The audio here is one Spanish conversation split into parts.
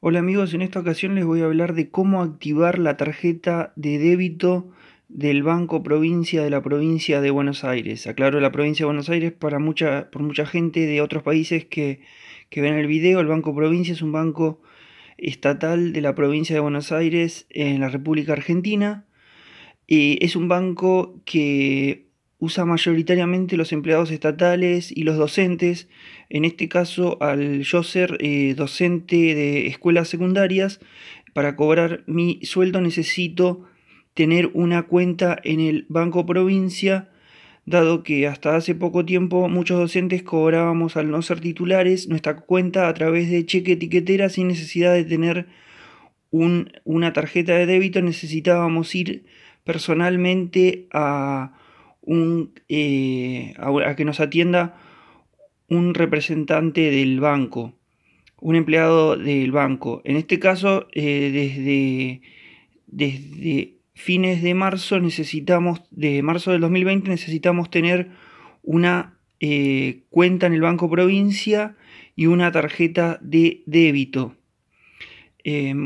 Hola amigos, en esta ocasión les voy a hablar de cómo activar la tarjeta de débito del Banco Provincia de la provincia de Buenos Aires. Aclaro la provincia de Buenos Aires para mucha, por mucha gente de otros países que, ven el video. El Banco Provincia es un banco estatal de la provincia de Buenos Aires en la República Argentina. es un banco que usa mayoritariamente los empleados estatales y los docentes, en este caso al yo ser eh, docente de escuelas secundarias, para cobrar mi sueldo necesito tener una cuenta en el Banco Provincia, dado que hasta hace poco tiempo muchos docentes cobrábamos al no ser titulares nuestra cuenta a través de cheque etiquetera sin necesidad de tener una tarjeta de débito, necesitábamos ir personalmente a eh, a, que nos atienda un representante del banco, un empleado del banco. En este caso, eh, desde, desde fines de marzo necesitamos, de marzo del 2020 necesitamos tener una eh, cuenta en el Banco Provincia y una tarjeta de débito.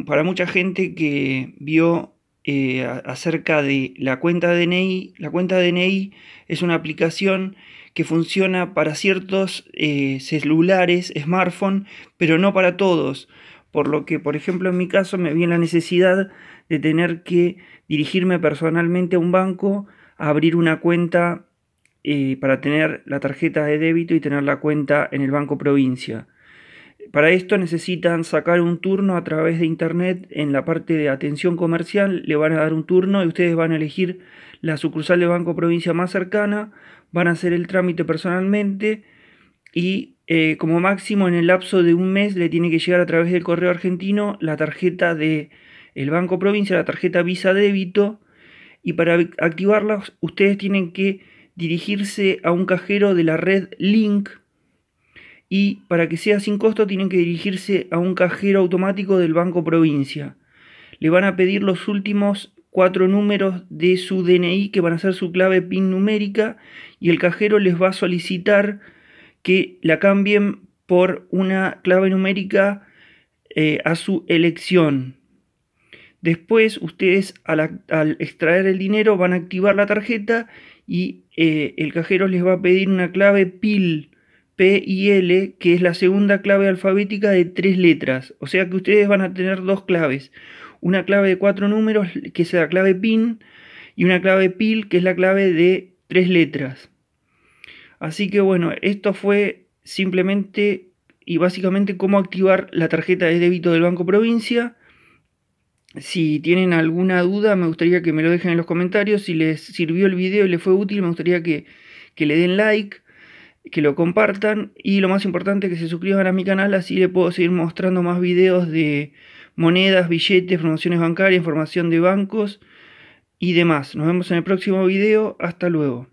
para mucha gente que vio eh, acerca de la cuenta DNI. La cuenta DNI es una aplicación que funciona para ciertos eh, celulares, smartphone, pero no para todos. Por lo que, por ejemplo, en mi caso me vi la necesidad de tener que dirigirme personalmente a un banco a abrir una cuenta eh, para tener la tarjeta de débito y tener la cuenta en el banco provincia. Para esto necesitan sacar un turno a través de internet en la parte de atención comercial, le van a dar un turno y ustedes van a elegir la sucursal de Banco Provincia más cercana, van a hacer el trámite personalmente y eh, como máximo en el lapso de un mes le tiene que llegar a través del correo argentino la tarjeta de el Banco Provincia, la tarjeta Visa débito y para activarla ustedes tienen que dirigirse a un cajero de la red Link y para que sea sin costo tienen que dirigirse a un cajero automático del Banco Provincia. Le van a pedir los últimos cuatro números de su DNI que van a ser su clave PIN numérica y el cajero les va a solicitar que la cambien por una clave numérica eh, a su elección. Después ustedes al, extraer el dinero van a activar la tarjeta y eh, el cajero les va a pedir una clave PIL y L, que es la segunda clave alfabética de tres letras. O sea que ustedes van a tener dos claves. Una clave de cuatro números, que es la clave PIN, y una clave PIL, que es la clave de tres letras. Así que bueno, esto fue simplemente y básicamente cómo activar la tarjeta de débito del Banco Provincia. Si tienen alguna duda, me gustaría que me lo dejen en los comentarios. Si les sirvió el video y les fue útil, me gustaría que, que le den like que lo compartan y lo más importante que se suscriban a mi canal, así le puedo seguir mostrando más videos de monedas, billetes, promociones bancarias, información de bancos y demás. Nos vemos en el próximo video, hasta luego.